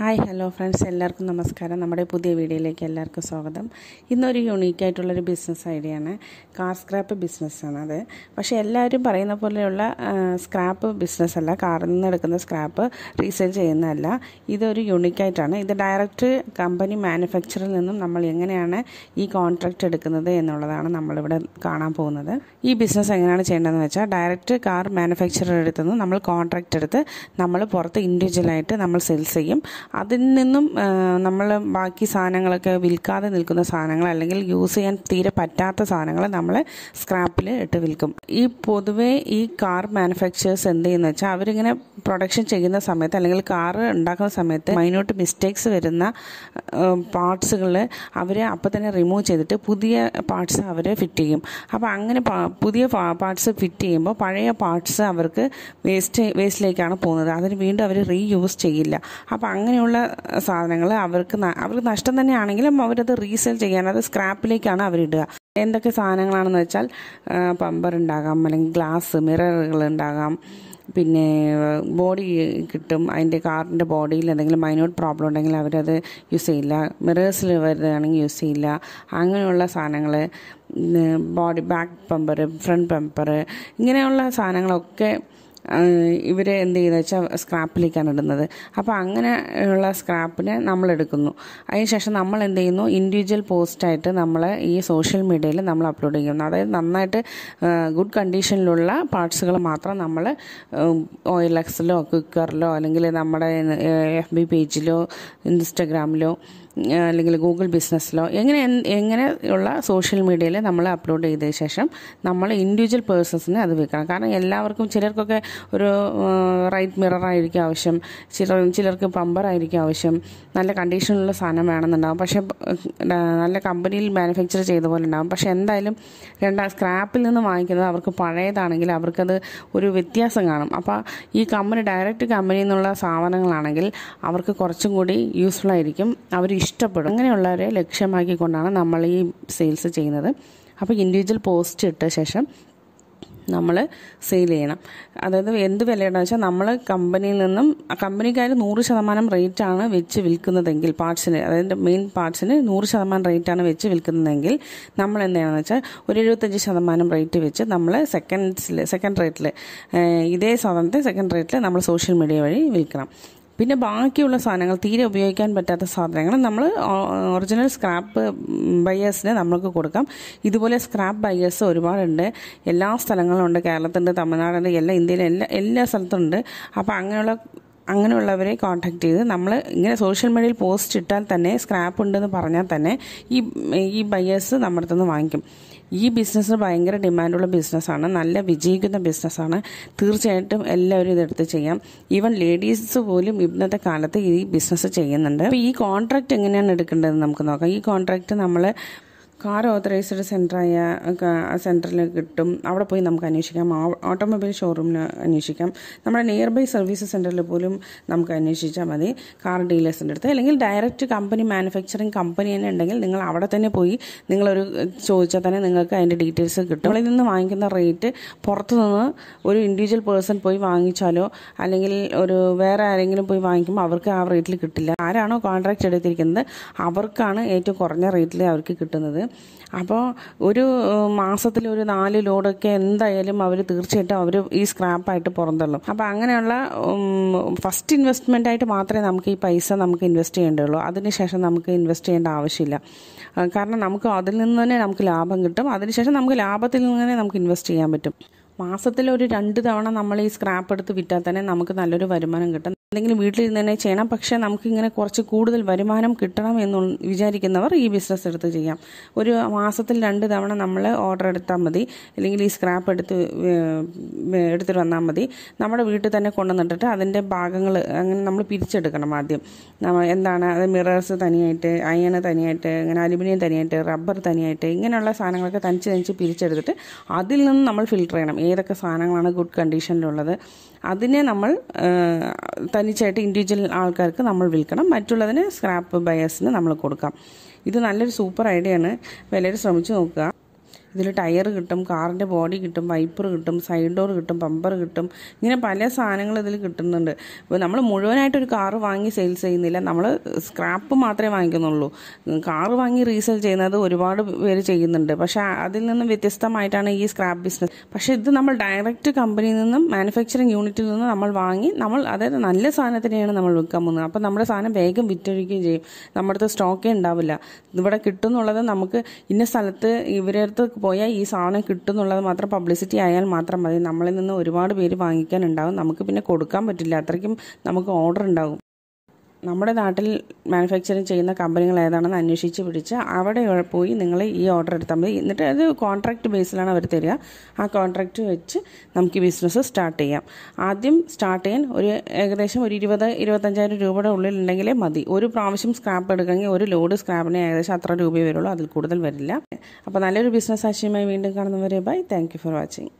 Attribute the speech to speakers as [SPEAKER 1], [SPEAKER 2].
[SPEAKER 1] hi hello friends എല്ലാവർക്കും നമസ്കാരം നമ്മുടെ പുതിയ വീഡിയോയിലേക്ക് എല്ലാവർക്കും സ്വാഗതം ഇന്നൊരു യുണീക്കായിട്ടുള്ളൊരു ബിസിനസ് ഐഡിയ ആണ് കാർ സ്ക്രാപ്പ് ബിസിനസ്സാണ് അത് പക്ഷേ എല്ലാവരും പറയുന്ന പോലെയുള്ള സ്ക്രാപ്പ് ബിസിനസ് അല്ല കാറിൽ നിന്ന് എടുക്കുന്ന സ്ക്രാപ്പ് റീസെയിൽ ചെയ്യുന്നതല്ല ഇതൊരു യുണീക്കായിട്ടാണ് ഇത് ഡയറക്റ്റ് കമ്പനി മാനുഫാക്ചറിൽ നിന്നും നമ്മൾ എങ്ങനെയാണ് ഈ കോൺട്രാക്റ്റ് എടുക്കുന്നത് എന്നുള്ളതാണ് നമ്മളിവിടെ കാണാൻ പോകുന്നത് ഈ ബിസിനസ് എങ്ങനെയാണ് ചെയ്യേണ്ടതെന്ന് വെച്ചാൽ ഡയറക്റ്റ് കാർ മാനുഫാക്ചറിൽ എടുത്തുനിന്ന് നമ്മൾ കോൺട്രാക്റ്റ് എടുത്ത് നമ്മൾ പുറത്ത് ഇൻഡിവിജ്വലായിട്ട് നമ്മൾ സെയിൽസ് ചെയ്യും അതിൽ നിന്നും നമ്മൾ ബാക്കി സാധനങ്ങളൊക്കെ വിൽക്കാതെ നിൽക്കുന്ന സാധനങ്ങൾ അല്ലെങ്കിൽ യൂസ് ചെയ്യാൻ തീരെ പറ്റാത്ത സാധനങ്ങൾ നമ്മൾ സ്ക്രാപ്പിൽ ഇട്ട് വിൽക്കും ഈ പൊതുവേ ഈ കാർ മാനുഫാക്ചേഴ്സ് എന്ത് ചെയ്യുന്ന വെച്ചാൽ അവരിങ്ങനെ പ്രൊഡക്ഷൻ ചെയ്യുന്ന സമയത്ത് അല്ലെങ്കിൽ കാർ ഉണ്ടാക്കുന്ന സമയത്ത് മൈന്യൂട്ട് മിസ്റ്റേക്സ് വരുന്ന പാർട്സുകൾ അവർ അപ്പം തന്നെ റിമൂവ് ചെയ്തിട്ട് പുതിയ പാർട്സ് അവർ ഫിറ്റ് ചെയ്യും അപ്പോൾ അങ്ങനെ പുതിയ പാർട്സ് ഫിറ്റ് ചെയ്യുമ്പോൾ പഴയ പാർട്സ് അവർക്ക് വേസ്റ്റ് വേസ്റ്റിലേക്കാണ് പോകുന്നത് അതിന് വീണ്ടും അവർ റീയൂസ് ചെയ്യില്ല അപ്പോൾ അങ്ങനെ അങ്ങനെയുള്ള സാധനങ്ങൾ അവർക്ക് അവർക്ക് നഷ്ടം തന്നെയാണെങ്കിലും അവരത് റീസെൽ ചെയ്യാൻ അത് സ്ക്രാപ്പിലേക്കാണ് അവരിടുക എന്തൊക്കെ സാധനങ്ങളാണെന്ന് വെച്ചാൽ പമ്പർ ഉണ്ടാകാം അല്ലെങ്കിൽ ഗ്ലാസ് മിററുകൾ ഉണ്ടാകാം പിന്നെ ബോഡി കിട്ടും അതിൻ്റെ കാറിൻ്റെ ബോഡിയിൽ എന്തെങ്കിലും മൈനോട്ട് പ്രോബ്ലം ഉണ്ടെങ്കിൽ അവരത് യൂസ് ചെയ്യില്ല മിറേഴ്സിൽ വരുകയാണെങ്കിൽ യൂസ് ചെയ്യില്ല അങ്ങനെയുള്ള സാധനങ്ങൾ body back bumper front bumper ഇങ്ങനെയുള്ള സാധനങ്ങളൊക്കെ ഇവർ എന്ത് ചെയ്യുന്നത് വെച്ചാൽ സ്ക്രാപ്പിലേക്കാണ് ഇടുന്നത് അപ്പോൾ ഉള്ള സ്ക്രാപ്പിനെ നമ്മൾ എടുക്കുന്നു അതിനുശേഷം നമ്മൾ എന്ത് ചെയ്യുന്നു ഇൻഡിവിജ്വൽ പോസ്റ്റായിട്ട് നമ്മൾ ഈ സോഷ്യൽ മീഡിയയിൽ നമ്മൾ അപ്ലോഡ് ചെയ്യുന്നു അതായത് നന്നായിട്ട് ഗുഡ് കണ്ടീഷനിലുള്ള പാർട്സുകൾ മാത്രം നമ്മൾ ഓയിൽ എക്സിലോ അല്ലെങ്കിൽ നമ്മുടെ എഫ് ബി പേജിലോ ഇൻസ്റ്റഗ്രാമിലോ അല്ലെങ്കിൽ ഗൂഗിൾ ബിസിനസ്സിലോ എങ്ങനെ എങ്ങനെയുള്ള സോഷ്യൽ മീഡിയയിൽ നമ്മൾ അപ്ലോഡ് ചെയ്ത ശേഷം നമ്മൾ ഇൻഡിവിജ്വൽ പേഴ്സൺസിന് അത് വിൽക്കണം കാരണം എല്ലാവർക്കും ചിലർക്കൊക്കെ ഒരു റൈറ്റ് മിററായിരിക്കും ആവശ്യം ചിലർ ചിലർക്ക് പമ്പറായിരിക്കും ആവശ്യം നല്ല കണ്ടീഷനിലുള്ള സാധനം വേണമെന്നുണ്ടാകും പക്ഷേ നല്ല കമ്പനിയിൽ മാനുഫാക്ചർ ചെയ്ത പോലെ ഉണ്ടാകും പക്ഷേ എന്തായാലും രണ്ടാം സ്ക്രാപ്പിൽ നിന്ന് വാങ്ങിക്കുന്നത് അവർക്ക് പഴയതാണെങ്കിൽ അവർക്കത് ഒരു വ്യത്യാസം കാണും അപ്പോൾ ഈ കമ്പനി ഡയറക്റ്റ് കമ്പനിയിൽ നിന്നുള്ള സാധനങ്ങളാണെങ്കിൽ അവർക്ക് കുറച്ചും കൂടി യൂസ്ഫുൾ ആയിരിക്കും അവർ ഇഷ്ടപ്പെടും അങ്ങനെയുള്ളവരെ ലക്ഷ്യമാക്കിക്കൊണ്ടാണ് നമ്മൾ ഈ സെയിൽസ് ചെയ്യുന്നത് അപ്പോൾ ഇൻഡിവിജ്വൽ പോസ്റ്റ് ഇട്ട ശേഷം നമ്മൾ സെയിൽ ചെയ്യണം അതായത് എന്ത് വിലയുടെ വെച്ചാൽ നമ്മൾ കമ്പനിയിൽ നിന്നും കമ്പനിക്കാർ നൂറ് ശതമാനം റേറ്റാണ് വെച്ച് വിൽക്കുന്നതെങ്കിൽ പാർട്സിന് അതായത് മെയിൻ പാർട്സിന് നൂറ് ശതമാനം റേറ്റാണ് വെച്ച് വിൽക്കുന്നതെങ്കിൽ നമ്മൾ എന്താണെന്ന് വെച്ചാൽ ഒരു എഴുപത്തഞ്ച് ശതമാനം റേറ്റ് വെച്ച് നമ്മൾ സെക്കൻഡ്സിൽ സെക്കൻഡ് റേറ്റിൽ ഇതേ സാധനത്തെ സെക്കൻഡ് റേറ്റിൽ നമ്മൾ സോഷ്യൽ മീഡിയ വഴി വിൽക്കണം പിന്നെ ബാക്കിയുള്ള സാധനങ്ങൾ തീരെ ഉപയോഗിക്കാൻ പറ്റാത്ത സാധനങ്ങൾ നമ്മൾ ഒറിജിനൽ സ്ക്രാപ്പ് ബയേഴ്സിന് നമ്മൾക്ക് കൊടുക്കാം ഇതുപോലെ സ്ക്രാപ്പ് ബയേഴ്സ് ഒരുപാടുണ്ട് എല്ലാ സ്ഥലങ്ങളിലുണ്ട് കേരളത്തിൻ്റെ തമിഴ്നാടിൻ്റെ എല്ലാ ഇന്ത്യയിലെ എല്ലാ എല്ലാ സ്ഥലത്തുണ്ട് അപ്പോൾ അങ്ങനെയുള്ള അങ്ങനെയുള്ളവരെ കോൺടാക്ട് ചെയ്ത് നമ്മൾ ഇങ്ങനെ സോഷ്യൽ മീഡിയയിൽ പോസ്റ്റ് ഇട്ടാൽ തന്നെ സ്ക്രാപ്പ് ഉണ്ടെന്ന് പറഞ്ഞാൽ തന്നെ ഈ ഈ ബയേഴ്സ് നമ്മുടെ അടുത്തുനിന്ന് വാങ്ങിക്കും ഈ ബിസിനസ് ഭയങ്കര ഡിമാൻഡുള്ള ബിസിനസ്സാണ് നല്ല വിജയിക്കുന്ന ബിസിനസ്സാണ് തീർച്ചയായിട്ടും എല്ലാവരും ഇതെടുത്ത് ചെയ്യാം ഈവൻ ലേഡീസ് പോലും ഇന്നത്തെ കാലത്ത് ഈ ബിസിനസ് ചെയ്യുന്നുണ്ട് അപ്പോൾ ഈ കോൺട്രാക്റ്റ് എങ്ങനെയാണ് എടുക്കേണ്ടതെന്ന് നമുക്ക് നോക്കാം ഈ കോൺട്രാക്റ്റ് നമ്മൾ കാർ ഓതറൈസ്ഡ് സെൻറ്ററായ സെൻറ്ററിൽ കിട്ടും അവിടെ പോയി നമുക്ക് അന്വേഷിക്കാം ഓട്ടോമൊബൈൽ ഷോറൂമിന് അന്വേഷിക്കാം നമ്മുടെ നിയർ ബൈ സർവീസ് സെൻറ്ററിൽ പോലും നമുക്ക് അന്വേഷിച്ചാൽ മതി കാർ ഡീലേഴ്സിൻ്റെ അടുത്ത് അല്ലെങ്കിൽ ഡയറക്റ്റ് കമ്പനി മാനുഫാക്ചറിങ് കമ്പനി തന്നെ ഉണ്ടെങ്കിൽ നിങ്ങൾ അവിടെ തന്നെ പോയി നിങ്ങളൊരു ചോദിച്ചാൽ തന്നെ നിങ്ങൾക്ക് അതിൻ്റെ ഡീറ്റെയിൽസ് കിട്ടും നമ്മളിൽ നിന്ന് വാങ്ങിക്കുന്ന റേറ്റ് പുറത്തു നിന്ന് ഒരു ഇൻഡിവിജ്വൽ പേഴ്സൺ പോയി വാങ്ങിച്ചാലോ അല്ലെങ്കിൽ ഒരു വേറെ ആരെങ്കിലും പോയി വാങ്ങിക്കുമ്പോൾ അവർക്ക് ആ റേറ്റിൽ കിട്ടില്ല ആരാണോ കോൺട്രാക്റ്റ് എടുത്തിരിക്കുന്നത് അവർക്കാണ് ഏറ്റവും കുറഞ്ഞ റേറ്റിൽ അവർക്ക് കിട്ടുന്നത് അപ്പോൾ ഒരു മാസത്തിൽ ഒരു നാല് ലോഡൊക്കെ എന്തായാലും അവർ തീർച്ചയായിട്ടും അവർ ഈ സ്ക്രാപ്പായിട്ട് പുറന്തള്ളും അപ്പോൾ അങ്ങനെയുള്ള ഫസ്റ്റ് ഇൻവെസ്റ്റ്മെൻ്റ് ആയിട്ട് മാത്രമേ നമുക്ക് ഈ പൈസ നമുക്ക് ഇൻവെസ്റ്റ് ചെയ്യേണ്ടുള്ളൂ അതിനുശേഷം നമുക്ക് ഇൻവെസ്റ്റ് ചെയ്യേണ്ട ആവശ്യമില്ല കാരണം നമുക്ക് അതിൽ നിന്ന് തന്നെ നമുക്ക് ലാഭം കിട്ടും അതിനുശേഷം നമുക്ക് ലാഭത്തിൽ നിന്ന് തന്നെ നമുക്ക് ഇൻവെസ്റ്റ് ചെയ്യാൻ പറ്റും മാസത്തിൽ ഒരു രണ്ട് തവണ നമ്മൾ ഈ സ്ക്രാപ്പ് എടുത്ത് വിറ്റാൽ തന്നെ നമുക്ക് നല്ലൊരു വരുമാനം കിട്ടും എന്തെങ്കിലും വീട്ടിലിരുന്ന് തന്നെ ചെയ്യണം പക്ഷേ നമുക്കിങ്ങനെ കുറച്ച് കൂടുതൽ വരുമാനം കിട്ടണം എന്ന് വിചാരിക്കുന്നവർ ഈ ബിസിനസ് എടുത്ത് ചെയ്യാം ഒരു മാസത്തിൽ രണ്ട് തവണ നമ്മൾ ഓർഡർ എടുത്താൽ മതി അല്ലെങ്കിൽ ഈ സ്ക്രാപ്പ് എടുത്ത് എടുത്തിട്ട് വന്നാൽ മതി നമ്മുടെ വീട്ടിൽ തന്നെ കൊണ്ടുവന്നിട്ടിട്ട് അതിൻ്റെ ഭാഗങ്ങൾ അങ്ങനെ നമ്മൾ പിരിച്ചെടുക്കണം ആദ്യം എന്താണ് അത് മിറേഴ്സ് തനിയായിട്ട് അയണ് തനിയായിട്ട് അങ്ങനെ അലുമിനിയം തനിയായിട്ട് റബ്ബർ തനിയായിട്ട് ഇങ്ങനെയുള്ള സാധനങ്ങളൊക്കെ തനിച്ച് തനിച്ച് പിരിച്ചെടുത്തിട്ട് അതിൽ നിന്ന് നമ്മൾ ഫിൽട്ടർ ചെയ്യണം ഏതൊക്കെ സാധനങ്ങളാണ് ഗുഡ് കണ്ടീഷനിലുള്ളത് അതിനെ നമ്മൾ തനിച്ചായിട്ട് ഇൻഡിവിജ്വൽ ആൾക്കാർക്ക് നമ്മൾ വിൽക്കണം മറ്റുള്ളതിന് സ്ക്രാപ്പ് ബയേഴ്സിന് നമ്മൾ കൊടുക്കാം ഇത് നല്ലൊരു സൂപ്പർ ഐഡിയ ആണ് വിലയിൽ ശ്രമിച്ചു നോക്കുക ഇതിൽ ടയർ കിട്ടും കാറിൻ്റെ ബോഡി കിട്ടും വൈപ്പർ കിട്ടും സൈഡ് ഡോർ കിട്ടും പമ്പർ കിട്ടും ഇങ്ങനെ പല സാധനങ്ങൾ ഇതിൽ കിട്ടുന്നുണ്ട് ഇപ്പോൾ നമ്മൾ മുഴുവനായിട്ട് ഒരു കാറ് വാങ്ങി സെയിൽസ് ചെയ്യുന്നില്ല നമ്മൾ സ്ക്രാപ്പ് മാത്രമേ വാങ്ങിക്കുന്നുള്ളൂ കാറ് വാങ്ങി റീസെയിൽ ചെയ്യുന്നത് ഒരുപാട് പേര് ചെയ്യുന്നുണ്ട് പക്ഷേ അതിൽ നിന്നും വ്യത്യസ്തമായിട്ടാണ് ഈ സ്ക്രാപ്പ് ബിസിനസ് പക്ഷേ ഇത് നമ്മൾ ഡയറക്റ്റ് കമ്പനിയിൽ നിന്നും മാനുഫാക്ചറിങ് യൂണിറ്റിൽ നിന്നും നമ്മൾ വാങ്ങി നമ്മൾ അതായത് നല്ല സാധനത്തിനെയാണ് നമ്മൾ വിൽക്കാൻ പോകുന്നത് അപ്പോൾ നമ്മുടെ സാധനം വേഗം വിറ്റഴിക്കുകയും ചെയ്യും നമ്മുടെ അടുത്ത് സ്റ്റോക്കേ ഉണ്ടാവില്ല ഇവിടെ കിട്ടുന്നുള്ളത് നമുക്ക് ഇന്ന സ്ഥലത്ത് ഇവരടുത്ത് പോയാൽ ഈ സാധനം കിട്ടുന്നുള്ളത് മാത്രം പബ്ലിസിറ്റി ആയാൽ മാത്രം മതി നമ്മളിൽ നിന്ന് ഒരുപാട് പേര് വാങ്ങിക്കാനുണ്ടാകും നമുക്ക് പിന്നെ കൊടുക്കാൻ പറ്റില്ല അത്രയ്ക്കും നമുക്ക് ഓർഡർ ഉണ്ടാവും നമ്മുടെ നാട്ടിൽ മാനുഫാക്ചറിങ് ചെയ്യുന്ന കമ്പനികൾ ഏതാണെന്ന് അന്വേഷിച്ച് പിടിച്ച് അവിടെ പോയി നിങ്ങൾ ഈ ഓർഡർ എടുത്താൽ മതി എന്നിട്ട് അത് കോൺട്രാക്റ്റ് ബേസിലാണ് അവർ തരിക ആ കോൺട്രാക്റ്റ് വെച്ച് നമുക്ക് ഈ ബിസിനസ് സ്റ്റാർട്ട് ചെയ്യാം ആദ്യം സ്റ്റാർട്ട് ചെയ്യാൻ ഒരു ഏകദേശം ഒരു ഇരുപത് ഇരുപത്തഞ്ചായിരം രൂപയുടെ ഉണ്ടെങ്കിലേ മതി ഒരു പ്രാവശ്യം സ്ക്രാപ്പ് എടുക്കുകയെങ്കിൽ ഒരു ലോഡ് സ്ക്രാപ്പിന് ഏകദേശം അത്ര രൂപയേ വരുള്ളൂ അതിൽ കൂടുതൽ വരില്ല അപ്പോൾ നല്ലൊരു ബിസിനസ് ആശയമായി വീണ്ടും കാണുന്നവരെ ബൈ താങ്ക് ഫോർ വാച്ചിങ്